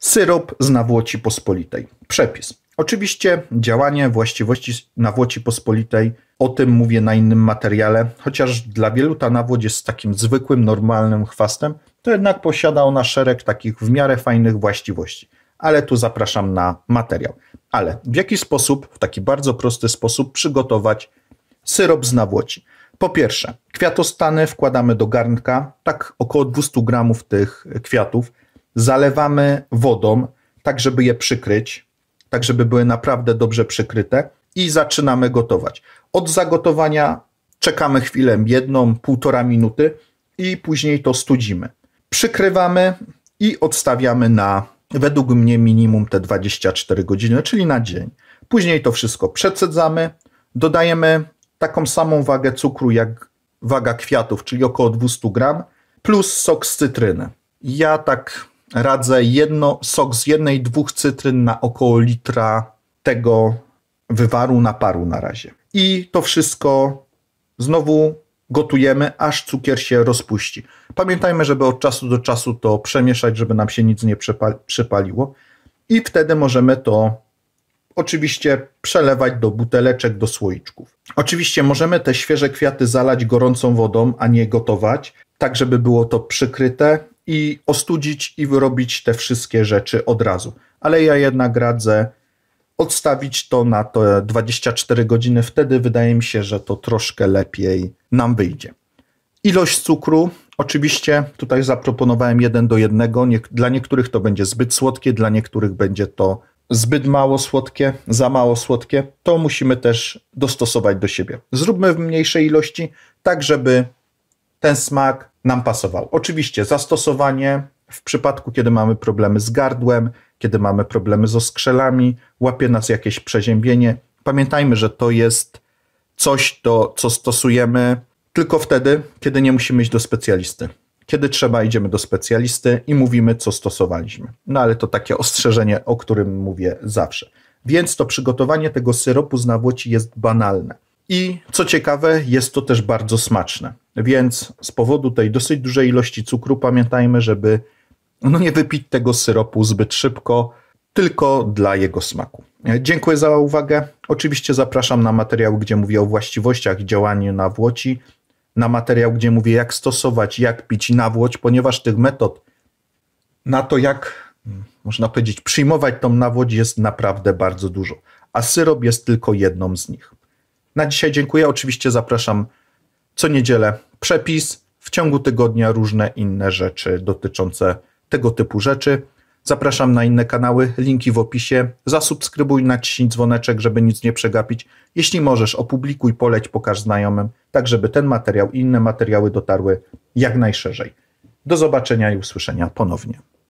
Syrop z nawłoci pospolitej. Przepis. Oczywiście działanie właściwości nawłoci pospolitej, o tym mówię na innym materiale, chociaż dla wielu ta nawłoć jest takim zwykłym, normalnym chwastem, to jednak posiada ona szereg takich w miarę fajnych właściwości. Ale tu zapraszam na materiał. Ale w jaki sposób, w taki bardzo prosty sposób przygotować syrop z nawłoci? Po pierwsze, kwiatostany wkładamy do garnka, tak około 200 gramów tych kwiatów zalewamy wodą, tak żeby je przykryć, tak żeby były naprawdę dobrze przykryte i zaczynamy gotować. Od zagotowania czekamy chwilę, jedną, półtora minuty i później to studzimy. Przykrywamy i odstawiamy na według mnie minimum te 24 godziny, czyli na dzień. Później to wszystko przecedzamy, dodajemy taką samą wagę cukru jak waga kwiatów, czyli około 200 gram, plus sok z cytryny. Ja tak radzę jedno, sok z jednej, dwóch cytryn na około litra tego wywaru naparu na razie. I to wszystko znowu gotujemy, aż cukier się rozpuści. Pamiętajmy, żeby od czasu do czasu to przemieszać, żeby nam się nic nie przepaliło. przypaliło. I wtedy możemy to oczywiście przelewać do buteleczek, do słoiczków. Oczywiście możemy te świeże kwiaty zalać gorącą wodą, a nie gotować, tak żeby było to przykryte i ostudzić i wyrobić te wszystkie rzeczy od razu. Ale ja jednak radzę odstawić to na te 24 godziny. Wtedy wydaje mi się, że to troszkę lepiej nam wyjdzie. Ilość cukru. Oczywiście tutaj zaproponowałem 1 do 1. Dla niektórych to będzie zbyt słodkie, dla niektórych będzie to zbyt mało słodkie, za mało słodkie. To musimy też dostosować do siebie. Zróbmy w mniejszej ilości, tak żeby ten smak nam pasował. Oczywiście zastosowanie w przypadku, kiedy mamy problemy z gardłem, kiedy mamy problemy z oskrzelami, łapie nas jakieś przeziębienie. Pamiętajmy, że to jest coś, to, co stosujemy tylko wtedy, kiedy nie musimy iść do specjalisty. Kiedy trzeba, idziemy do specjalisty i mówimy, co stosowaliśmy. No ale to takie ostrzeżenie, o którym mówię zawsze. Więc to przygotowanie tego syropu z nawłoci jest banalne. I co ciekawe, jest to też bardzo smaczne. Więc z powodu tej dosyć dużej ilości cukru pamiętajmy, żeby no nie wypić tego syropu zbyt szybko, tylko dla jego smaku. Dziękuję za uwagę. Oczywiście zapraszam na materiał, gdzie mówię o właściwościach działania nawłoci, na materiał, gdzie mówię jak stosować, jak pić na włoć, ponieważ tych metod na to, jak można powiedzieć, przyjmować tą nawłoć jest naprawdę bardzo dużo, a syrop jest tylko jedną z nich. Na dzisiaj dziękuję. Oczywiście zapraszam co niedzielę przepis, w ciągu tygodnia różne inne rzeczy dotyczące tego typu rzeczy. Zapraszam na inne kanały, linki w opisie. Zasubskrybuj, naciśnij dzwoneczek, żeby nic nie przegapić. Jeśli możesz, opublikuj, poleć, pokaż znajomym, tak żeby ten materiał i inne materiały dotarły jak najszerzej. Do zobaczenia i usłyszenia ponownie.